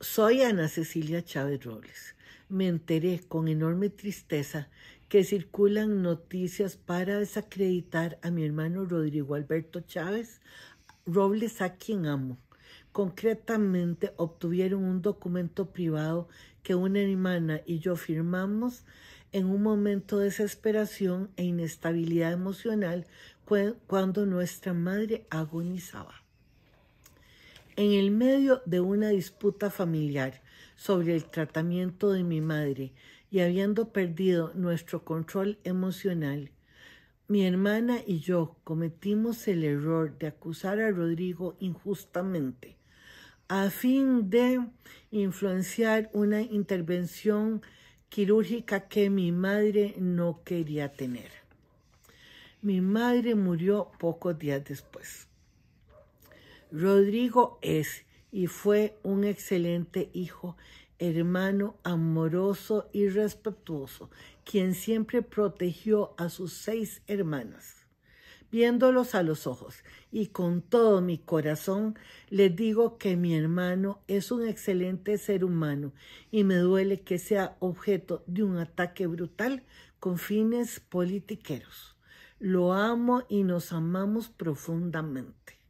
Soy Ana Cecilia Chávez Robles. Me enteré con enorme tristeza que circulan noticias para desacreditar a mi hermano Rodrigo Alberto Chávez Robles, a quien amo. Concretamente, obtuvieron un documento privado que una hermana y yo firmamos en un momento de desesperación e inestabilidad emocional cuando nuestra madre agonizaba. En el medio de una disputa familiar sobre el tratamiento de mi madre y habiendo perdido nuestro control emocional, mi hermana y yo cometimos el error de acusar a Rodrigo injustamente a fin de influenciar una intervención quirúrgica que mi madre no quería tener. Mi madre murió pocos días después. Rodrigo es y fue un excelente hijo, hermano amoroso y respetuoso, quien siempre protegió a sus seis hermanas. Viéndolos a los ojos y con todo mi corazón, les digo que mi hermano es un excelente ser humano y me duele que sea objeto de un ataque brutal con fines politiqueros. Lo amo y nos amamos profundamente.